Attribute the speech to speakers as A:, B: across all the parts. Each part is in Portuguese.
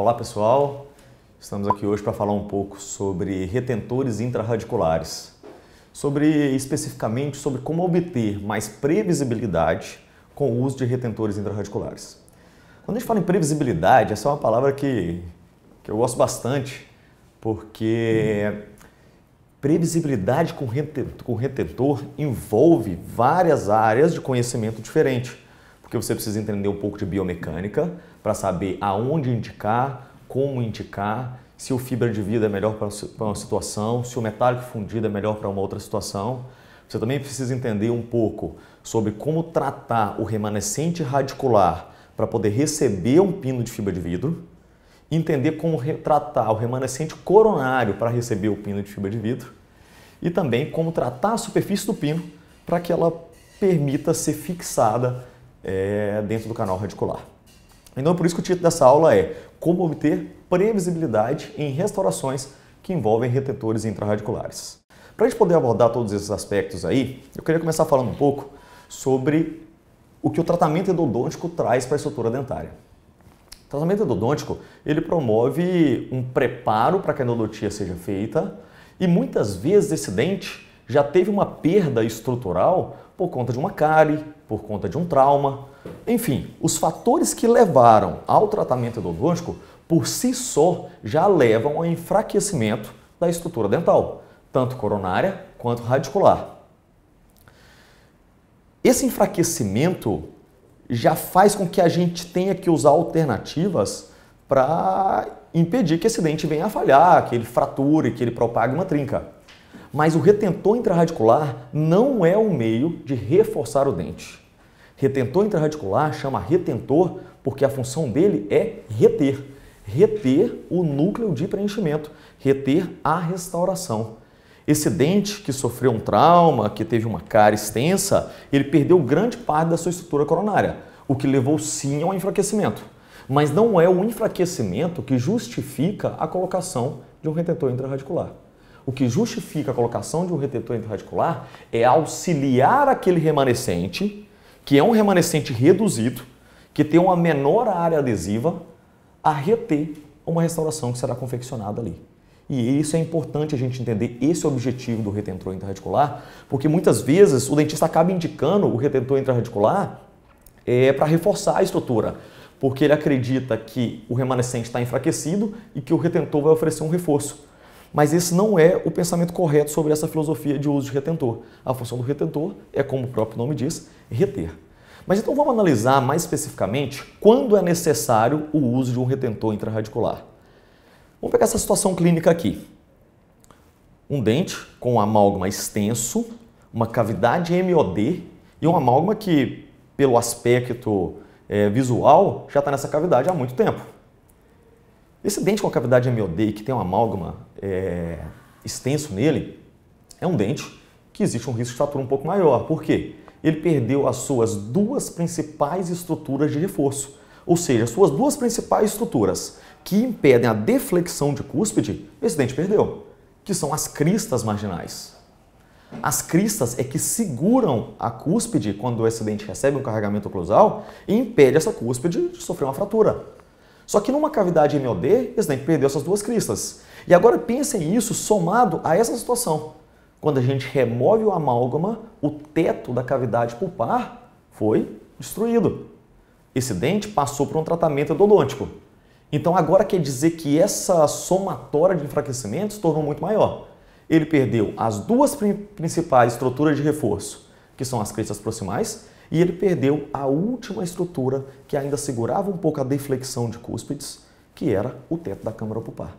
A: Olá pessoal, estamos aqui hoje para falar um pouco sobre retentores intrarradiculares, sobre especificamente sobre como obter mais previsibilidade com o uso de retentores intrarradiculares. Quando a gente fala em previsibilidade, essa é uma palavra que, que eu gosto bastante, porque previsibilidade com retentor envolve várias áreas de conhecimento diferente porque você precisa entender um pouco de biomecânica para saber aonde indicar, como indicar, se o fibra de vida é melhor para uma situação, se o metálico fundido é melhor para uma outra situação. Você também precisa entender um pouco sobre como tratar o remanescente radicular para poder receber um pino de fibra de vidro, entender como tratar o remanescente coronário para receber o pino de fibra de vidro e também como tratar a superfície do pino para que ela permita ser fixada é, dentro do canal radicular. Então, por isso que o título dessa aula é Como obter previsibilidade em restaurações que envolvem retetores intrarradiculares. Para a gente poder abordar todos esses aspectos aí, eu queria começar falando um pouco sobre o que o tratamento endodôntico traz para a estrutura dentária. O tratamento endodôntico, ele promove um preparo para que a endodontia seja feita e muitas vezes esse dente já teve uma perda estrutural por conta de uma cárie, por conta de um trauma. Enfim, os fatores que levaram ao tratamento odontológico por si só já levam ao enfraquecimento da estrutura dental, tanto coronária quanto radicular. Esse enfraquecimento já faz com que a gente tenha que usar alternativas para impedir que esse dente venha a falhar, que ele frature, que ele propague uma trinca. Mas o retentor intraradicular não é um meio de reforçar o dente. Retentor intraradicular chama retentor porque a função dele é reter. Reter o núcleo de preenchimento, reter a restauração. Esse dente que sofreu um trauma, que teve uma cara extensa, ele perdeu grande parte da sua estrutura coronária, o que levou sim ao enfraquecimento. Mas não é o enfraquecimento que justifica a colocação de um retentor intraradicular. O que justifica a colocação de um retentor intraradicular é auxiliar aquele remanescente, que é um remanescente reduzido, que tem uma menor área adesiva, a reter uma restauração que será confeccionada ali. E isso é importante a gente entender esse objetivo do retentor intraradicular, porque muitas vezes o dentista acaba indicando o retentor intraradicular é, para reforçar a estrutura, porque ele acredita que o remanescente está enfraquecido e que o retentor vai oferecer um reforço. Mas esse não é o pensamento correto sobre essa filosofia de uso de retentor. A função do retentor é, como o próprio nome diz, reter. Mas então vamos analisar mais especificamente quando é necessário o uso de um retentor intraradicular. Vamos pegar essa situação clínica aqui. Um dente com um amálgama extenso, uma cavidade MOD e um amálgama que, pelo aspecto é, visual, já está nessa cavidade há muito tempo. Esse dente com a cavidade MOD que tem um amálgama é, extenso nele, é um dente que existe um risco de fratura um pouco maior. Por quê? Ele perdeu as suas duas principais estruturas de reforço, ou seja, as suas duas principais estruturas que impedem a deflexão de cúspide, esse dente perdeu, que são as cristas marginais. As cristas é que seguram a cúspide quando esse dente recebe um carregamento oclusal e impede essa cúspide de sofrer uma fratura. Só que numa cavidade M.O.D. esse dente perdeu essas duas cristas. E agora pensem isso somado a essa situação. Quando a gente remove o amálgama, o teto da cavidade pulpar foi destruído. Esse dente passou por um tratamento endodôntico. Então agora quer dizer que essa somatória de enfraquecimentos tornou muito maior. Ele perdeu as duas principais estruturas de reforço, que são as cristas proximais e ele perdeu a última estrutura que ainda segurava um pouco a deflexão de cúspides, que era o teto da câmara pulpar.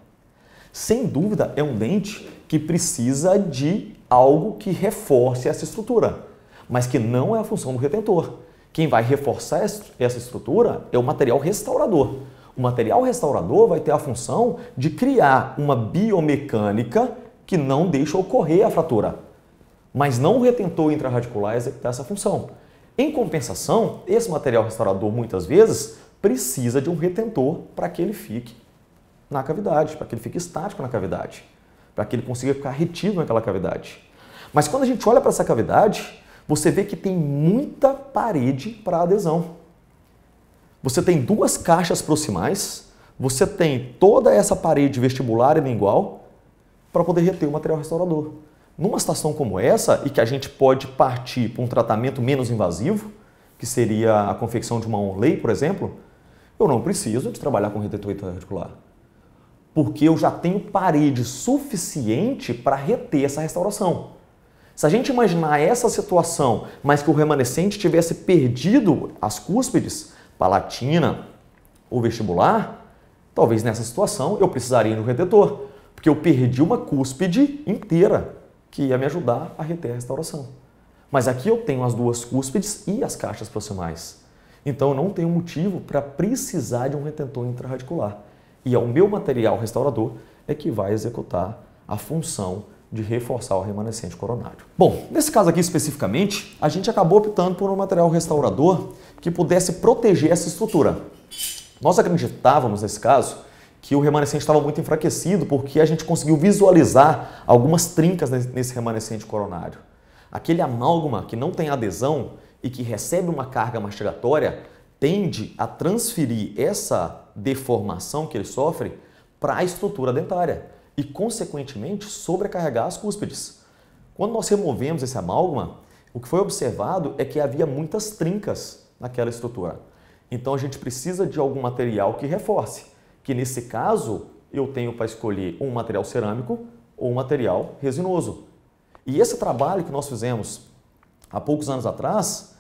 A: Sem dúvida, é um dente que precisa de algo que reforce essa estrutura, mas que não é a função do retentor. Quem vai reforçar essa estrutura é o material restaurador. O material restaurador vai ter a função de criar uma biomecânica que não deixa ocorrer a fratura. Mas não o retentor intraradicular executar essa função. Em compensação, esse material restaurador muitas vezes precisa de um retentor para que ele fique na cavidade, para que ele fique estático na cavidade, para que ele consiga ficar retido naquela cavidade. Mas quando a gente olha para essa cavidade, você vê que tem muita parede para adesão. Você tem duas caixas proximais, você tem toda essa parede vestibular e lingual para poder reter o material restaurador. Numa situação como essa, e que a gente pode partir para um tratamento menos invasivo, que seria a confecção de uma onlay, por exemplo, eu não preciso de trabalhar com retentor articular. Porque eu já tenho parede suficiente para reter essa restauração. Se a gente imaginar essa situação, mas que o remanescente tivesse perdido as cúspides, palatina ou vestibular, talvez nessa situação eu precisaria de um retetor, porque eu perdi uma cúspide inteira que ia me ajudar a reter a restauração. Mas aqui eu tenho as duas cúspides e as caixas proximais. Então eu não tenho motivo para precisar de um retentor intraradicular. E é o meu material restaurador é que vai executar a função de reforçar o remanescente coronário. Bom, nesse caso aqui especificamente, a gente acabou optando por um material restaurador que pudesse proteger essa estrutura. Nós acreditávamos nesse caso que o remanescente estava muito enfraquecido, porque a gente conseguiu visualizar algumas trincas nesse remanescente coronário. Aquele amálgama que não tem adesão e que recebe uma carga mastigatória tende a transferir essa deformação que ele sofre para a estrutura dentária e, consequentemente, sobrecarregar as cúspides. Quando nós removemos esse amálgama, o que foi observado é que havia muitas trincas naquela estrutura. Então a gente precisa de algum material que reforce que nesse caso eu tenho para escolher um material cerâmico ou um material resinoso. E esse trabalho que nós fizemos há poucos anos atrás,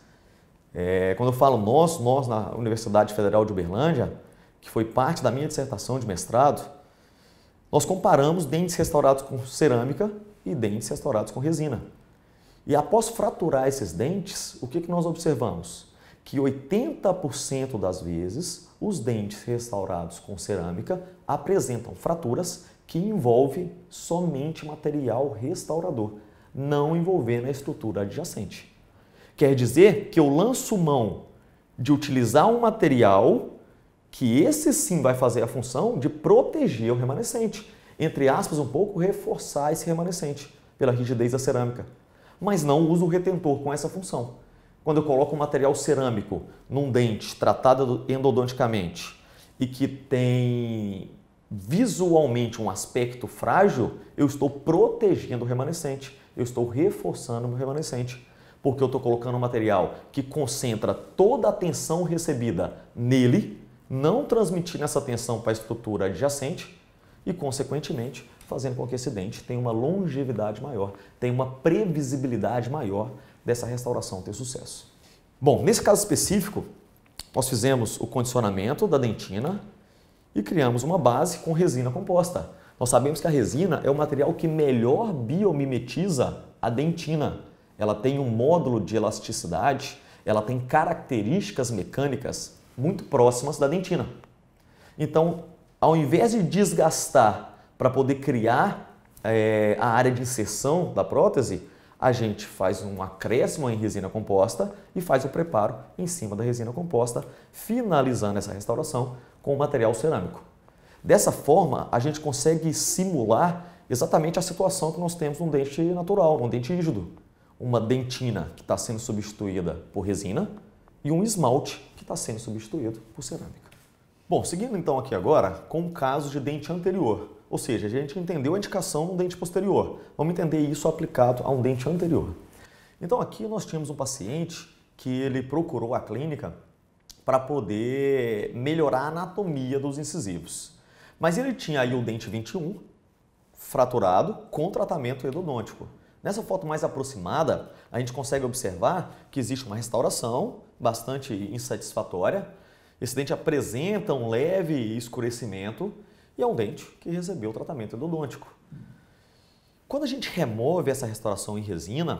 A: é, quando eu falo nós, nós na Universidade Federal de Uberlândia, que foi parte da minha dissertação de mestrado, nós comparamos dentes restaurados com cerâmica e dentes restaurados com resina. E após fraturar esses dentes, o que, que nós observamos? que 80% das vezes os dentes restaurados com cerâmica apresentam fraturas que envolvem somente material restaurador, não envolvendo a estrutura adjacente. Quer dizer que eu lanço mão de utilizar um material que esse sim vai fazer a função de proteger o remanescente, entre aspas, um pouco reforçar esse remanescente pela rigidez da cerâmica, mas não uso o retentor com essa função. Quando eu coloco um material cerâmico num dente tratado endodonticamente e que tem visualmente um aspecto frágil, eu estou protegendo o remanescente, eu estou reforçando o remanescente, porque eu estou colocando um material que concentra toda a tensão recebida nele, não transmitindo essa tensão para a estrutura adjacente e, consequentemente, fazendo com que esse dente tenha uma longevidade maior, tenha uma previsibilidade maior dessa restauração ter sucesso. Bom, nesse caso específico, nós fizemos o condicionamento da dentina e criamos uma base com resina composta. Nós sabemos que a resina é o material que melhor biomimetiza a dentina. Ela tem um módulo de elasticidade, ela tem características mecânicas muito próximas da dentina. Então, ao invés de desgastar para poder criar é, a área de inserção da prótese, a gente faz um acréscimo em resina composta e faz o preparo em cima da resina composta, finalizando essa restauração com o material cerâmico. Dessa forma, a gente consegue simular exatamente a situação que nós temos num dente natural, um dente rígido. Uma dentina que está sendo substituída por resina e um esmalte que está sendo substituído por cerâmica. Bom, seguindo então aqui agora com o caso de dente anterior. Ou seja, a gente entendeu a indicação no dente posterior. Vamos entender isso aplicado a um dente anterior. Então aqui nós tínhamos um paciente que ele procurou a clínica para poder melhorar a anatomia dos incisivos. Mas ele tinha aí o dente 21 fraturado com tratamento endodôntico. Nessa foto mais aproximada, a gente consegue observar que existe uma restauração bastante insatisfatória. Esse dente apresenta um leve escurecimento e é um dente que recebeu o tratamento endodôntico. Quando a gente remove essa restauração em resina,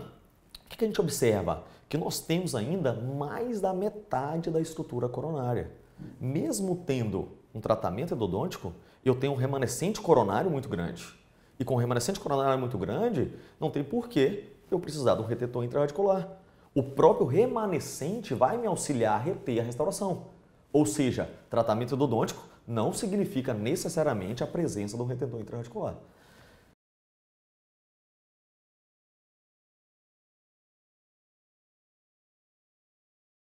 A: o que a gente observa? Que nós temos ainda mais da metade da estrutura coronária. Mesmo tendo um tratamento endodôntico, eu tenho um remanescente coronário muito grande. E com um remanescente coronário muito grande, não tem porquê eu precisar de um retetor intraradicular. O próprio remanescente vai me auxiliar a reter a restauração. Ou seja, tratamento endodôntico não significa necessariamente a presença de um retentor intraarticular.